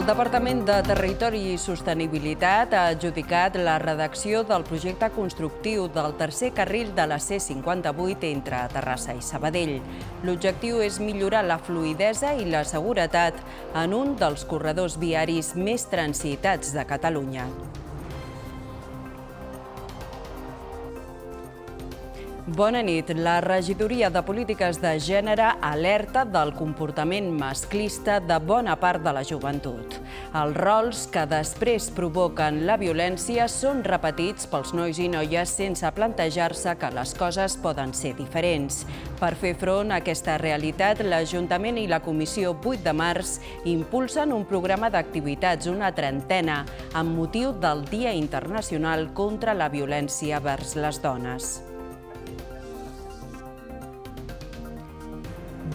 El Departament de Territori i Sostenibilitat ha adjudicat la redacció del projecte constructiu del tercer carril de la C-58 entre Terrassa i Sabadell. L'objectiu és millorar la fluidesa i la seguretat en un dels corredors viaris més transitats de Catalunya. Bona nit. La regidoria de polítiques de gènere alerta del comportament masclista de bona part de la joventut. Els rols que després provoquen la violència són repetits pels nois i noies sense plantejar-se que les coses poden ser diferents. Per fer front a aquesta realitat, l'Ajuntament i la Comissió 8 de març impulsen un programa d'activitats, una trentena, amb motiu del Dia Internacional contra la Violència vers les Dones.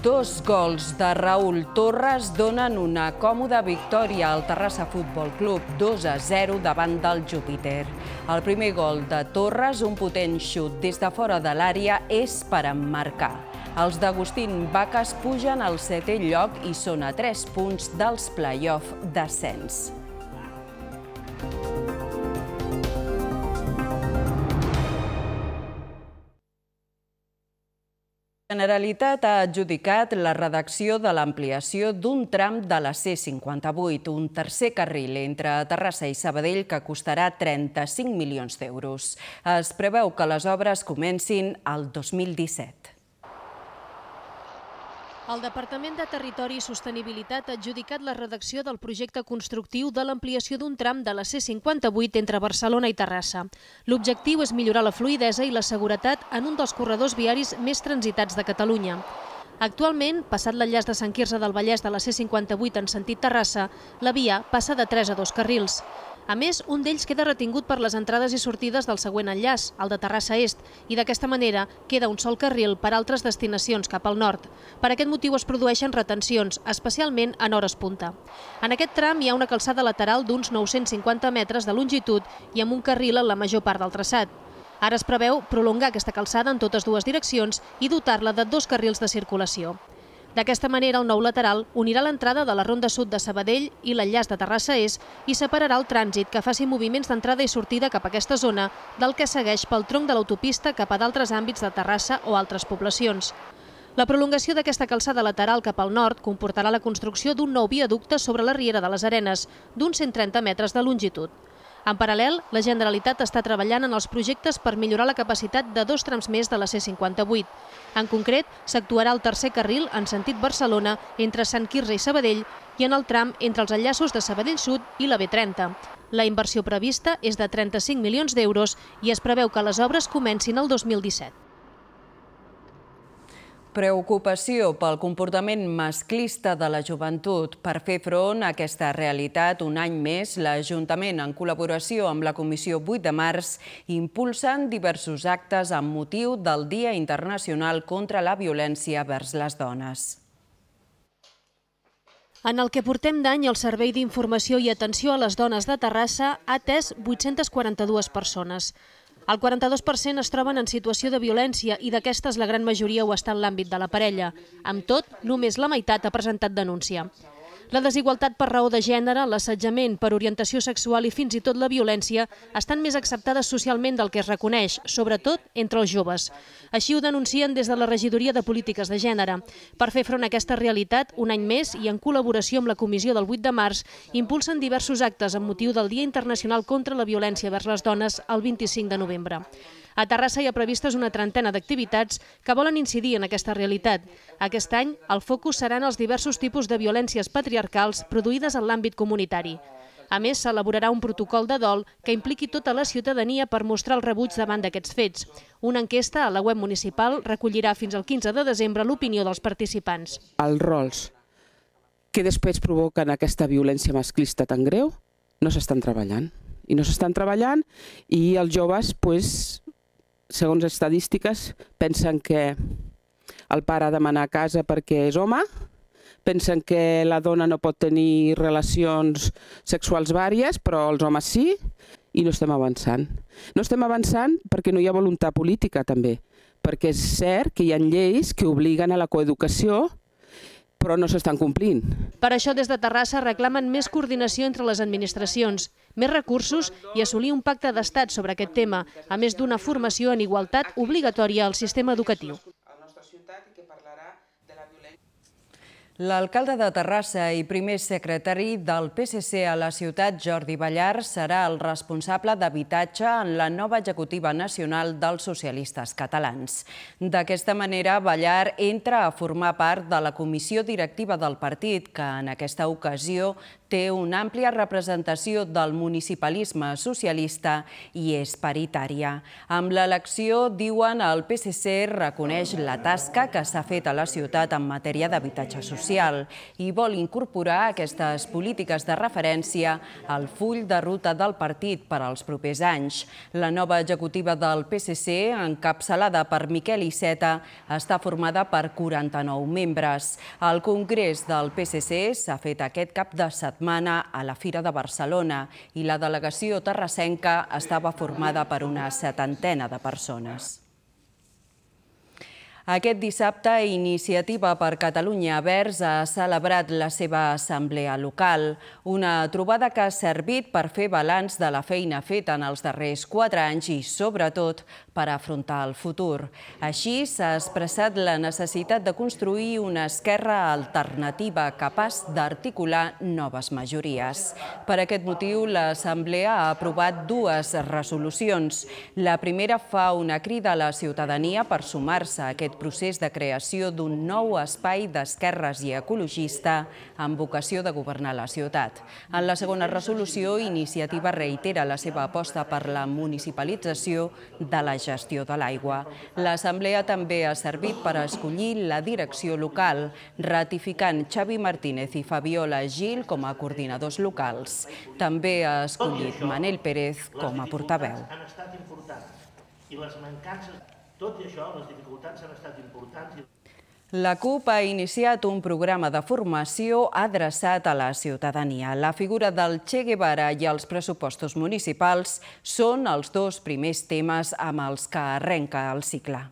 Dos gols de Raül Torres donen una còmoda victòria al Terrassa Futbol Club 2 a 0 davant del Júpiter. El primer gol de Torres, un potent xut des de fora de l'àrea, és per emmarcar. Els d'Agustín Baques pugen al setè lloc i són a 3 punts dels play-off descens. Generalitat ha adjudicat la redacció de l'ampliació d'un tram de la C-58, un tercer carril entre Terrassa i Sabadell que costarà 35 milions d'euros. Es preveu que les obres comencin al 2017. El Departament de Territori i Sostenibilitat ha adjudicat la redacció del projecte constructiu de l'ampliació d'un tram de la C58 entre Barcelona i Terrassa. L'objectiu és millorar la fluidesa i la seguretat en un dels corredors viaris més transitats de Catalunya. Actualment, passat l'enllaç de Sant Quirze del Vallès de la C58 en sentit Terrassa, la via passa de 3 a 2 carrils. A més, un d'ells queda retingut per les entrades i sortides del següent enllaç, el de Terrassa Est, i d'aquesta manera queda un sol carril per altres destinacions cap al nord. Per aquest motiu es produeixen retencions, especialment en hores punta. En aquest tram hi ha una calçada lateral d'uns 950 metres de longitud i amb un carril en la major part del traçat. Ara es preveu prolongar aquesta calçada en totes dues direccions i dotar-la de dos carrils de circulació. D'aquesta manera, el nou lateral unirà l'entrada de la Ronda Sud de Sabadell i l'enllaç de Terrassa És i separarà el trànsit que faci moviments d'entrada i sortida cap a aquesta zona del que segueix pel tronc de l'autopista cap a d'altres àmbits de Terrassa o altres poblacions. La prolongació d'aquesta calçada lateral cap al nord comportarà la construcció d'un nou viaducte sobre la Riera de les Arenes, d'uns 130 metres de longitud. En paral·lel, la Generalitat està treballant en els projectes per millorar la capacitat de dos trams més de la C-58. En concret, s'actuarà el tercer carril en sentit Barcelona entre Sant Quirze i Sabadell i en el tram entre els enllaços de Sabadell Sud i la B30. La inversió prevista és de 35 milions d'euros i es preveu que les obres comencin el 2017. Preocupació pel comportament masclista de la joventut. Per fer front a aquesta realitat, un any més, l'Ajuntament, en col·laboració amb la Comissió 8 de març, impulsen diversos actes amb motiu del Dia Internacional contra la Violència vers les Dones. En el que portem d'any, el Servei d'Informació i Atenció a les Dones de Terrassa ha atès 842 persones. El 42% es troben en situació de violència i d'aquestes la gran majoria ho està en l'àmbit de la parella. Amb tot, només la meitat ha presentat denúncia. La desigualtat per raó de gènere, l'assetjament per orientació sexual i fins i tot la violència estan més acceptades socialment del que es reconeix, sobretot entre els joves. Així ho denuncien des de la Regidoria de Polítiques de Gènere. Per fer front a aquesta realitat, un any més i en col·laboració amb la Comissió del 8 de març, impulsen diversos actes amb motiu del Dia Internacional contra la Violència vers les Dones el 25 de novembre. A Terrassa hi ha previstes una trentena d'activitats que volen incidir en aquesta realitat. Aquest any, el focus seran els diversos tipus de violències patriarcals produïdes en l'àmbit comunitari. A més, s'elaborarà un protocol de dol que impliqui tota la ciutadania per mostrar el rebuig davant d'aquests fets. Una enquesta a la web municipal recollirà fins al 15 de desembre l'opinió dels participants. Els rols que després provoquen aquesta violència masclista tan greu no s'estan treballant. I no s'estan treballant i els joves pues, segons estadístiques, pensen que el pare ha de manar a casa perquè és home, pensen que la dona no pot tenir relacions sexuals vàries, però els homes sí, i no estem avançant. No estem avançant perquè no hi ha voluntat política, també, perquè és cert que hi ha lleis que obliguen a la coeducació, però no s'estan complint. Per això, des de Terrassa reclamen més coordinació entre les administracions, més recursos i assolir un pacte d'estat sobre aquest tema, a més d'una formació en igualtat obligatòria al sistema educatiu. L'alcalde de Terrassa i primer secretari del PSC a la ciutat, Jordi Ballar, serà el responsable d'habitatge en la nova executiva nacional dels socialistes catalans. D'aquesta manera, Ballar entra a formar part de la comissió directiva del partit, que en aquesta ocasió té una àmplia representació del municipalisme socialista i és paritària. Amb l'elecció, diuen, el PSC reconeix la tasca que s'ha fet a la ciutat en matèria d'habitatge social i vol incorporar aquestes polítiques de referència al full de ruta del partit per als propers anys. La nova executiva del PSC, encapçalada per Miquel Iceta, està formada per 49 membres. El Congrés del PSC s'ha fet aquest cap de setmana setmana a la Fira de Barcelona i la delegació terrassenca estava formada per una setantena de persones. Aquest dissabte, Iniciativa per Catalunya Verds ha celebrat la seva assemblea local, una trobada que ha servit per fer balanç de la feina feta en els darrers quatre anys i, sobretot, per afrontar el futur. Així s'ha expressat la necessitat de construir una esquerra alternativa capaç d'articular noves majories. Per aquest motiu, l'Assemblea ha aprovat dues resolucions. La primera fa una crida a la ciutadania per sumar-se a aquest procés de creació d'un nou espai d'esquerres i ecologista amb vocació de governar la ciutat. En la segona resolució, Iniciativa reitera la seva aposta per la municipalització de la gestió de l'aigua. L'assemblea també ha servit per escollir la direcció local, ratificant Xavi Martínez i Fabiola Gil com a coordinadors locals. També ha escollit Manel Pérez com a portaveu. Han estat importants i les mancances... Tot i això, les dificultats han estat importants i... La CUP ha iniciat un programa de formació adreçat a la ciutadania. La figura del Che Guevara i els pressupostos municipals són els dos primers temes amb els que arrenca el cicle.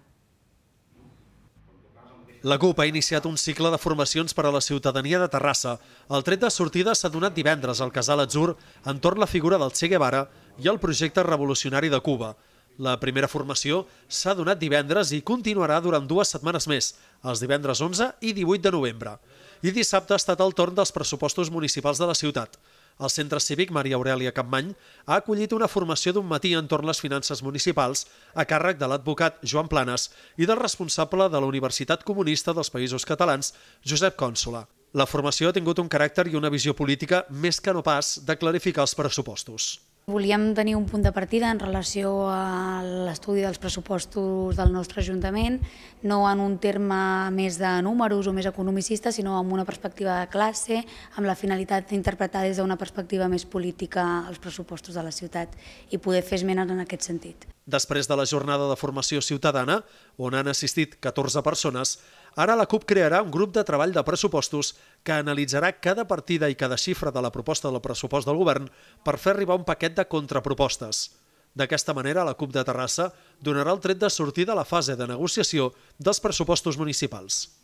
La CUP ha iniciat un cicle de formacions per a la ciutadania de Terrassa. El tret de sortida s'ha donat divendres al Casal Atzur entorn la figura del Che Guevara i el projecte revolucionari de Cuba. La primera formació s'ha donat divendres i continuarà durant dues setmanes més, els divendres 11 i 18 de novembre. I dissabte ha estat el torn dels pressupostos municipals de la ciutat. El Centre Cívic Maria Aurelia Campmany ha acollit una formació d'un matí entorn les finances municipals a càrrec de l'advocat Joan Planes i del responsable de la Universitat Comunista dels Països Catalans, Josep Cònsola. La formació ha tingut un caràcter i una visió política més que no pas de clarificar els pressupostos. Volíem tenir un punt de partida en relació a l'estudi dels pressupostos del nostre Ajuntament, no en un terme més de números o més economicista, sinó amb una perspectiva de classe, amb la finalitat d'interpretar des d'una perspectiva més política els pressupostos de la ciutat i poder fer esmenes en aquest sentit. Després de la jornada de formació ciutadana, on han assistit 14 persones, Ara la CUP crearà un grup de treball de pressupostos que analitzarà cada partida i cada xifra de la proposta del pressupost del govern per fer arribar un paquet de contrapropostes. D'aquesta manera, la CUP de Terrassa donarà el tret de sortida a la fase de negociació dels pressupostos municipals.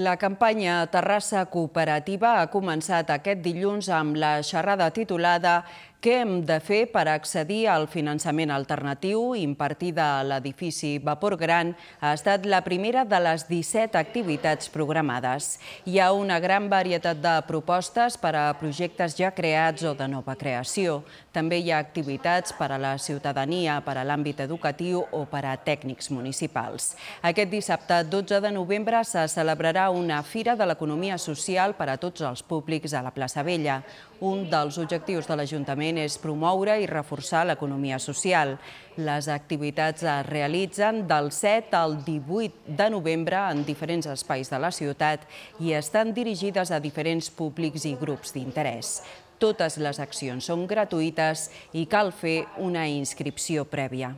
La campanya Terrassa Cooperativa ha començat aquest dilluns amb la xerrada titulada què hem de fer per accedir al finançament alternatiu impartida a l'edifici Vapor Gran ha estat la primera de les 17 activitats programades. Hi ha una gran varietat de propostes per a projectes ja creats o de nova creació. També hi ha activitats per a la ciutadania, per a l'àmbit educatiu o per a tècnics municipals. Aquest dissabte, 12 de novembre, se celebrarà una Fira de l'Economia Social per a tots els públics a la plaça Vella. Un dels objectius de l'Ajuntament és promoure i reforçar l'economia social. Les activitats es realitzen del 7 al 18 de novembre en diferents espais de la ciutat i estan dirigides a diferents públics i grups d'interès. Totes les accions són gratuïtes i cal fer una inscripció prèvia.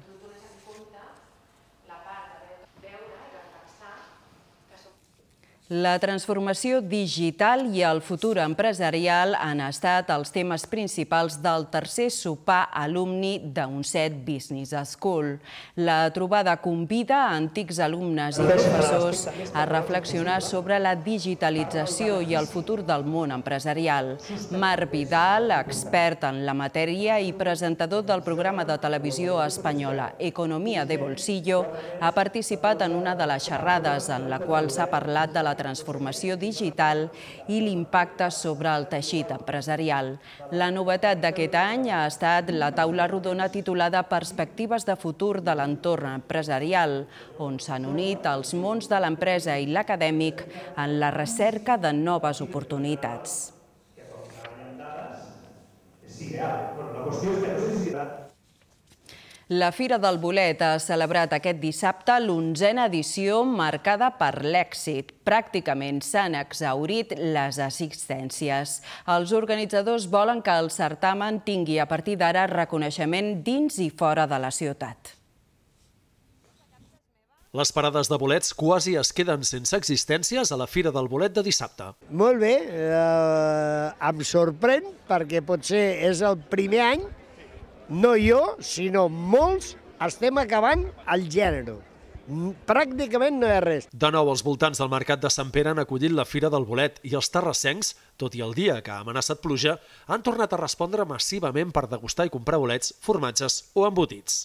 La transformació digital i el futur empresarial han estat els temes principals del tercer sopar alumni d'UNCET Business School. La trobada convida a antics alumnes i professors a reflexionar sobre la digitalització i el futur del món empresarial. Marc Vidal, expert en la matèria i presentador del programa de televisió espanyola Economia de Bolsillo, ha participat en una de les xerrades en la qual s'ha parlat de la transformació digital i l'impacte sobre el teixit empresarial. La novetat d'aquest any ha estat la taula rodona titulada Perspectives de futur de l'entorn empresarial, on s'han unit els mons de l'empresa i l'acadèmic en la recerca de noves oportunitats. És bueno, La qüestió és que no si la Fira del Bolet ha celebrat aquest dissabte l'onzena edició marcada per l'èxit. Pràcticament s'han exhaurit les assistències. Els organitzadors volen que el certamen tingui a partir d'ara reconeixement dins i fora de la ciutat. Les parades de bolets quasi es queden sense existències a la Fira del Bolet de dissabte. Molt bé, eh, em sorprèn perquè potser és el primer any no jo, sinó molts, estem acabant el gènere. Pràcticament no hi ha res. De nou, els voltants del mercat de Sant Pere han acollit la Fira del Bolet i els terrassencs, tot i el dia que ha amenaçat pluja, han tornat a respondre massivament per degustar i comprar bolets, formatges o embotits.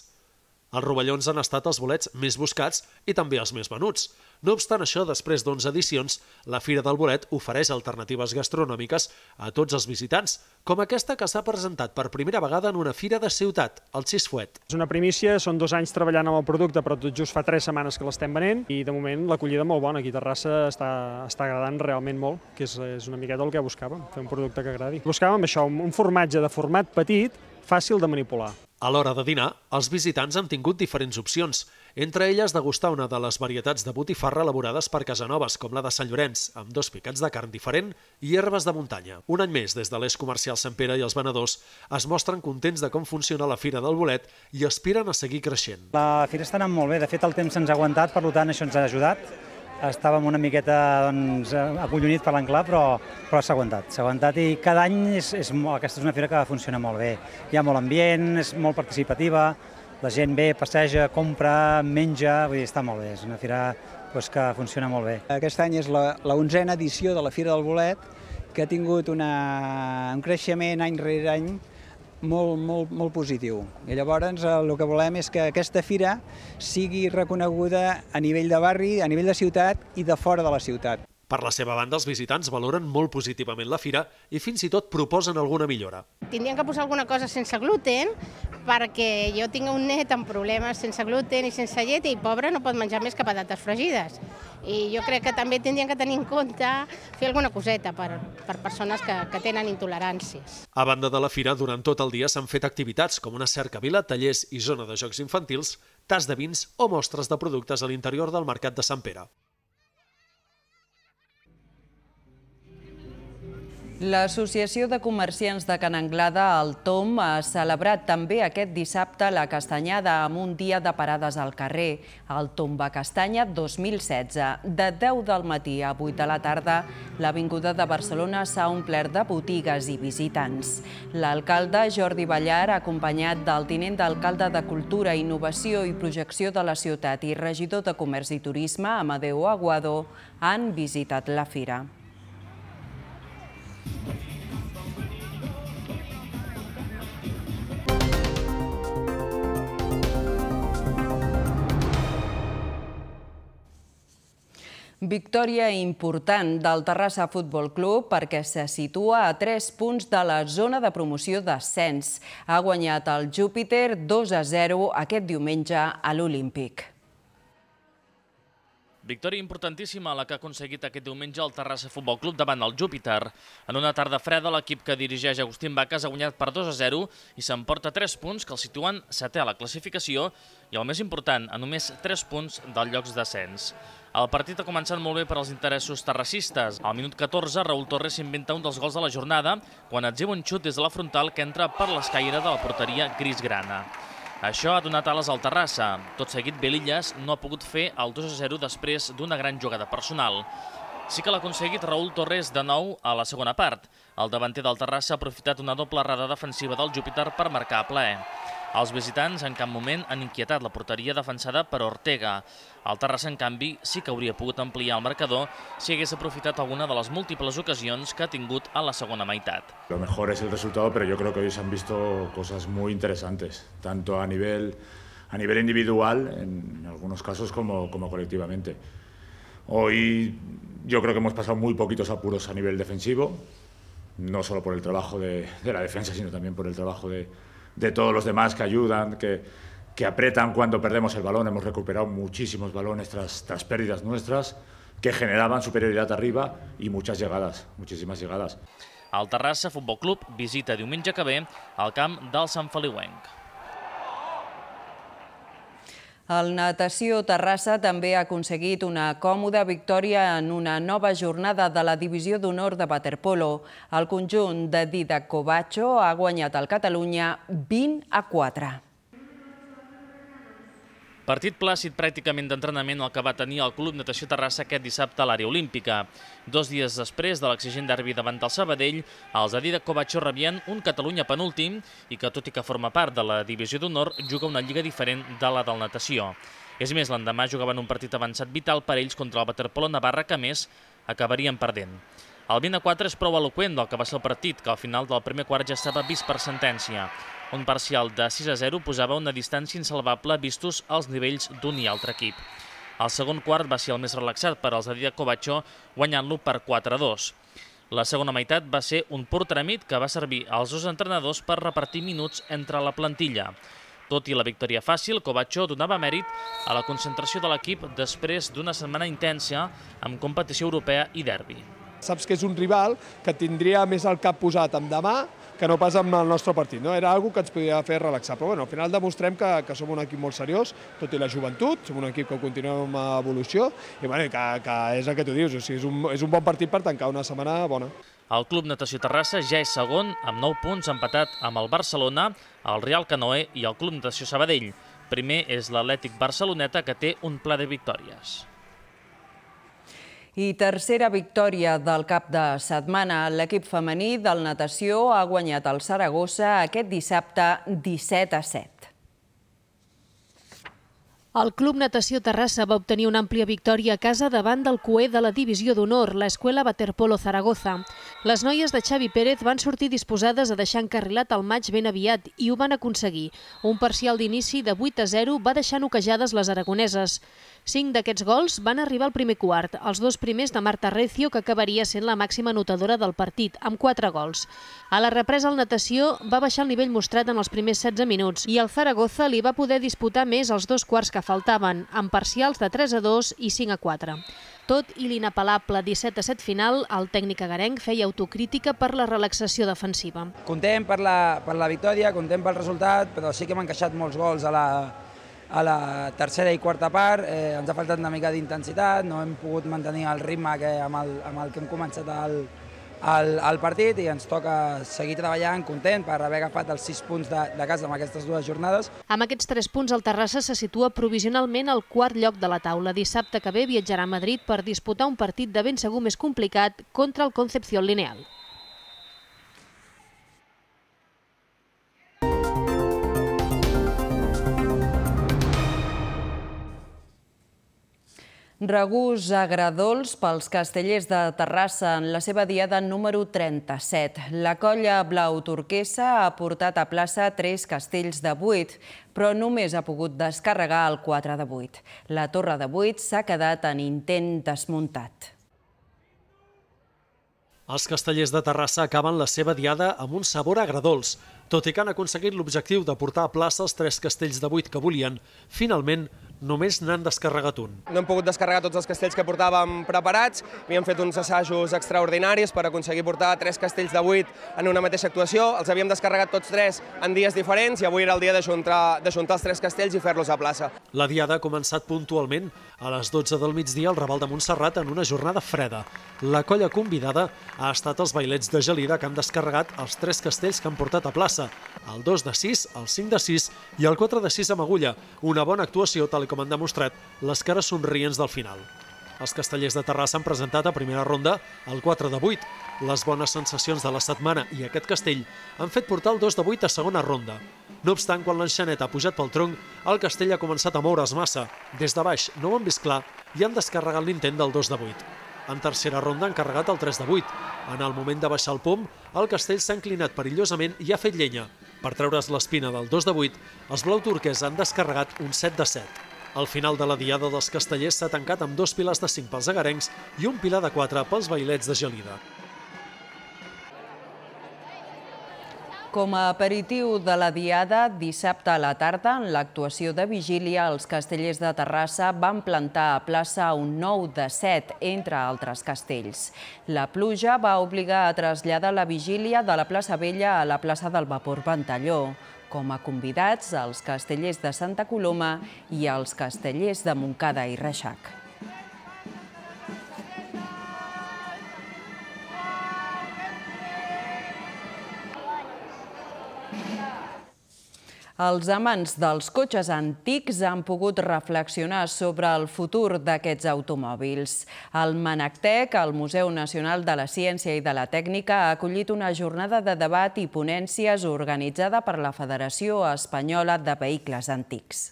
Els rovellons han estat els bolets més buscats i també els més venuts. No obstant això, després d'11 edicions, la Fira del Bolet ofereix alternatives gastronòmiques a tots els visitants, com aquesta que s'ha presentat per primera vegada en una fira de ciutat, el Sisfuet. És una primícia, són dos anys treballant amb el producte, però tot just fa tres setmanes que l'estem venent i de moment l'acollida molt bona. Aquí a Terrassa està, està agradant realment molt, que és, és una miqueta el que buscàvem, fer un producte que agradi. Buscàvem això, un formatge de format petit, fàcil de manipular. A l'hora de dinar, els visitants han tingut diferents opcions, entre elles degustar una de les varietats de botifarra elaborades per Casanovas, com la de Sant Llorenç, amb dos picats de carn diferent i herbes de muntanya. Un any més, des de l'est comercial Sant Pere i els venedors es mostren contents de com funciona la Fira del Bolet i aspiren a seguir creixent. La Fira està anant molt bé, de fet el temps ens ha aguantat, per tant això ens ha ajudat estàvem una miqueta doncs, acollonit per l'enclar, però, però s'ha aguantat. S'ha aguantat i cada any és, és, aquesta és una fira que funciona molt bé. Hi ha molt ambient, és molt participativa, la gent ve, passeja, compra, menja, vull dir, està molt bé. És una fira doncs, que funciona molt bé. Aquest any és la, la onzena edició de la Fira del Bolet, que ha tingut una, un creixement any rere any molt, molt, molt positiu. I llavors eh, el que volem és que aquesta fira sigui reconeguda a nivell de barri, a nivell de ciutat i de fora de la ciutat. Per la seva banda, els visitants valoren molt positivament la fira i fins i tot proposen alguna millora. Tindríem que posar alguna cosa sense gluten, perquè jo tinc un net amb problemes sense gluten i sense llet i pobre no pot menjar més que patates fregides. I jo crec que també tindríem que tenir en compte fer alguna coseta per, per persones que, que tenen intoleràncies. A banda de la fira, durant tot el dia s'han fet activitats com una cercavila, tallers i zona de jocs infantils, tas de vins o mostres de productes a l'interior del Mercat de Sant Pere. L'Associació de Comerciants de Can Anglada, el TOM, ha celebrat també aquest dissabte la castanyada amb un dia de parades al carrer, el va Castanya 2016. De 10 del matí a 8 de la tarda, l'Avinguda de Barcelona s'ha omplert de botigues i visitants. L'alcalde Jordi Ballar, acompanyat del tinent d'alcalde de Cultura, Innovació i Projecció de la ciutat i regidor de Comerç i Turisme, Amadeu Aguado, han visitat la fira. Victòria important del Terrassa Futbol Club perquè se situa a 3 punts de la zona de promoció d'ascens. Ha guanyat el Júpiter 2 a 0 aquest diumenge a l'Olímpic. Victòria importantíssima la que ha aconseguit aquest diumenge el Terrassa Futbol Club davant el Júpiter. En una tarda freda, l'equip que dirigeix Agustín Baques ha guanyat per 2 a 0 i s'emporta 3 punts que el situen setè a la classificació i el més important, a només 3 punts del llocs d'ascens. El partit ha començat molt bé per als interessos terracistes. Al minut 14, Raül Torres s'inventa un dels gols de la jornada quan atzeba un xut des de la frontal que entra per l'escaire de la porteria gris-grana. Això ha donat ales al Terrassa. Tot seguit, Belillas no ha pogut fer el 2-0 després d'una gran jugada personal. Sí que l'ha aconseguit Raül Torres de nou a la segona part. El davanter del Terrassa ha aprofitat una doble rada defensiva del Júpiter per marcar a plaer. Els visitants en cap moment han inquietat la porteria defensada per Ortega. El Terrassa, en canvi, sí que hauria pogut ampliar el marcador si hagués aprofitat alguna de les múltiples ocasions que ha tingut a la segona meitat. Lo mejor es el resultado, pero yo creo que hoy se han visto cosas muy interesantes, tanto a nivel, a nivel individual, en algunos casos, como, como colectivamente. Hoy yo creo que hemos pasado muy poquitos apuros a nivel defensivo, no solo por el trabajo de, de la defensa, sino también por el trabajo de, de todos los demás que ayudan, que, que apretan cuando perdemos el balón. Hemos recuperado muchísimos balones tras, tras pérdidas nuestras que generaven superioritat arriba i moltes llegades, moltíssimes llegades. El Terrassa Futbol Club visita diumenge que ve al camp del Sant Feliuenc. El Natació Terrassa també ha aconseguit una còmoda victòria en una nova jornada de la Divisió d'Honor de Waterpolo. El conjunt de Didac Covacho ha guanyat al Catalunya 20 a 4. Partit plàcid pràcticament d'entrenament el que va tenir el Club Natació Terrassa aquest dissabte a l'àrea olímpica. Dos dies després de l'exigent derbi davant del Sabadell, els de Didac Covatxó rebien un Catalunya penúltim i que, tot i que forma part de la divisió d'honor, juga una lliga diferent de la del natació. És més, l'endemà jugaven un partit avançat vital per ells contra el Waterpolo Navarra, que més acabarien perdent. El 24 és prou eloquent del que va ser el partit, que al final del primer quart ja estava vist per sentència. Un parcial de 6 a 0 posava una distància insalvable vistos als nivells d'un i altre equip. El segon quart va ser el més relaxat per als de Dida Covacho, guanyant-lo per 4 a 2. La segona meitat va ser un pur tràmit que va servir als dos entrenadors per repartir minuts entre la plantilla. Tot i la victòria fàcil, Covacho donava mèrit a la concentració de l'equip després d'una setmana intensa amb competició europea i derbi. Saps que és un rival que tindria més el cap posat en demà, que no pas amb el nostre partit. No? Era algo que ens podia fer relaxar, però bueno, al final demostrem que, que som un equip molt seriós, tot i la joventut, som un equip que continua amb evolució, i bueno, que, que és el que tu dius, o sigui, és, un, és un bon partit per tancar una setmana bona. El Club Natació Terrassa ja és segon, amb 9 punts empatat amb el Barcelona, el Real Canoe i el Club Natació Sabadell. Primer és l'Atlètic Barceloneta, que té un pla de victòries. I tercera victòria del cap de setmana. L'equip femení del natació ha guanyat el Saragossa aquest dissabte 17 a 7. El Club Natació Terrassa va obtenir una àmplia victòria a casa davant del coE de la Divisió d'Honor, l'Escola Waterpolo Zaragoza. Les noies de Xavi Pérez van sortir disposades a deixar encarrilat el maig ben aviat i ho van aconseguir. Un parcial d'inici de 8 a 0 va deixar noquejades les aragoneses. Cinc d'aquests gols van arribar al primer quart, els dos primers de Marta Recio, que acabaria sent la màxima anotadora del partit, amb 4 gols. A la represa al natació va baixar el nivell mostrat en els primers 16 minuts i el Zaragoza li va poder disputar més els dos quarts que faltaven, amb parcials de 3 a 2 i 5 a 4. Tot i l'inapel·lable 17 a 7 final, el tècnic agarenc feia autocrítica per la relaxació defensiva. Contem per la, per la victòria, contem pel resultat, però sí que hem encaixat molts gols a la, a la tercera i quarta part. Eh, ens ha faltat una mica d'intensitat, no hem pogut mantenir el ritme que, amb, el, amb el que hem començat el, el, el partit i ens toca seguir treballant content per haver agafat els sis punts de, de casa amb aquestes dues jornades. Amb aquests tres punts, el Terrassa se situa provisionalment al quart lloc de la taula. Dissabte que ve viatjarà a Madrid per disputar un partit de ben segur més complicat contra el Concepción Lineal. Regús agradols pels castellers de Terrassa en la seva diada número 37. La colla blau turquesa ha portat a plaça tres castells de 8, però només ha pogut descarregar el 4 de 8. La torre de 8 s'ha quedat en intent desmuntat. Els castellers de Terrassa acaben la seva diada amb un sabor agradols, tot i que han aconseguit l'objectiu de portar a plaça els tres castells de 8 que volien, finalment només n'han descarregat un. No hem pogut descarregar tots els castells que portàvem preparats, havíem fet uns assajos extraordinaris per aconseguir portar tres castells de vuit en una mateixa actuació, els havíem descarregat tots tres en dies diferents i avui era el dia d'ajuntar els tres castells i fer-los a plaça. La diada ha començat puntualment a les 12 del migdia al Raval de Montserrat en una jornada freda. La colla convidada ha estat els bailets de Gelida que han descarregat els tres castells que han portat a plaça, el 2 de 6, el 5 de 6 i el 4 de 6 amb agulla. Una bona actuació tal com han demostrat les cares somrients del final. Els castellers de Terrassa han presentat a primera ronda el 4 de 8. Les bones sensacions de la setmana i aquest castell han fet portar el 2 de 8 a segona ronda. No obstant, quan l'enxaneta ha pujat pel tronc, el castell ha començat a moure's massa. Des de baix no ho han vist clar i han descarregat l'intent del 2 de 8. En tercera ronda han carregat el 3 de 8. En el moment de baixar el pom, el castell s'ha inclinat perillosament i ha fet llenya. Per treure's l'espina del 2 de 8, els blau turques han descarregat un 7 de 7. El final de la Diada dels Castellers s'ha tancat amb dos pilars de 5 pels agarencs i un pilar de 4 pels bailets de Gelida. Com a aperitiu de la Diada, dissabte a la tarda, en l'actuació de vigília, els castellers de Terrassa van plantar a plaça un nou de set, entre altres castells. La pluja va obligar a traslladar la vigília de la plaça Vella a la plaça del Vapor Ventalló com a convidats els castellers de Santa Coloma i els castellers de Montcada i Reixac. Els amants dels cotxes antics han pogut reflexionar sobre el futur d'aquests automòbils. El Manactec, el Museu Nacional de la Ciència i de la Tècnica, ha acollit una jornada de debat i ponències organitzada per la Federació Espanyola de Vehicles Antics.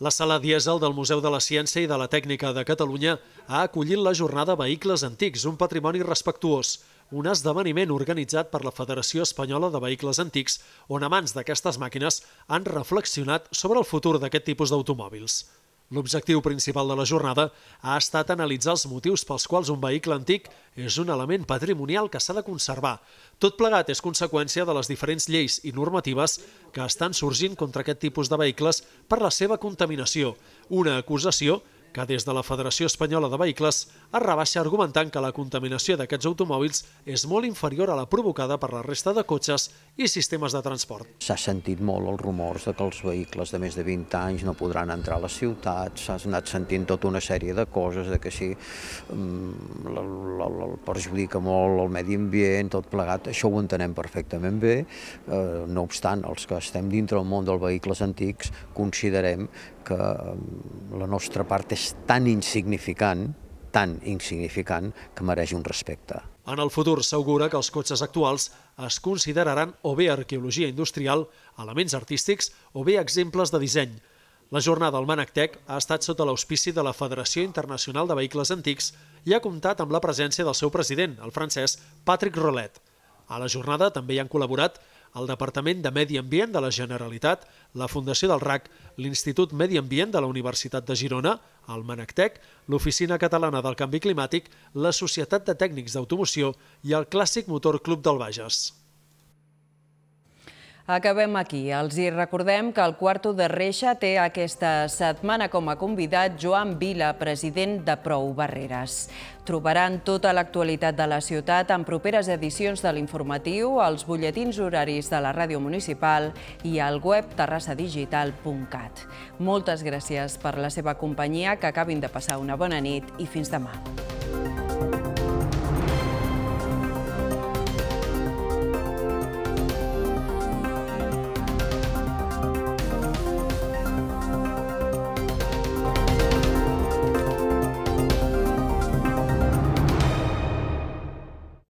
La sala dièsel del Museu de la Ciència i de la Tècnica de Catalunya ha acollit la jornada Vehicles Antics, un patrimoni respectuós un esdeveniment organitzat per la Federació Espanyola de Vehicles Antics, on amants d'aquestes màquines han reflexionat sobre el futur d'aquest tipus d'automòbils. L'objectiu principal de la jornada ha estat analitzar els motius pels quals un vehicle antic és un element patrimonial que s'ha de conservar. Tot plegat és conseqüència de les diferents lleis i normatives que estan sorgint contra aquest tipus de vehicles per la seva contaminació, una acusació que que des de la Federació Espanyola de Vehicles es rebaixa argumentant que la contaminació d'aquests automòbils és molt inferior a la provocada per la resta de cotxes i sistemes de transport. S'ha sentit molt els rumors de que els vehicles de més de 20 anys no podran entrar a les ciutats, s'ha anat sentint tota una sèrie de coses, de que si mm, el perjudica molt el medi ambient, tot plegat, això ho entenem perfectament bé, eh, no obstant, els que estem dintre del món dels vehicles antics considerem que mm, la nostra part és tan insignificant, tan insignificant, que mereix un respecte. En el futur s'augura que els cotxes actuals es consideraran o bé arqueologia industrial, elements artístics o bé exemples de disseny. La jornada al Manactec ha estat sota l'auspici de la Federació Internacional de Vehicles Antics i ha comptat amb la presència del seu president, el francès Patrick Rolet. A la jornada també hi han col·laborat el Departament de Medi Ambient de la Generalitat, la Fundació del RAC, l'Institut Medi Ambient de la Universitat de Girona, el Manactec, l'Oficina Catalana del Canvi Climàtic, la Societat de Tècnics d'Automoció i el Clàssic Motor Club del Bages. Acabem aquí. Els hi recordem que el Quarto de Reixa té aquesta setmana com a convidat Joan Vila, president de Prou Barreres. Trobaran tota l'actualitat de la ciutat en properes edicions de l'informatiu, els butlletins horaris de la ràdio municipal i al web terrassadigital.cat. Moltes gràcies per la seva companyia, que acabin de passar una bona nit i fins demà.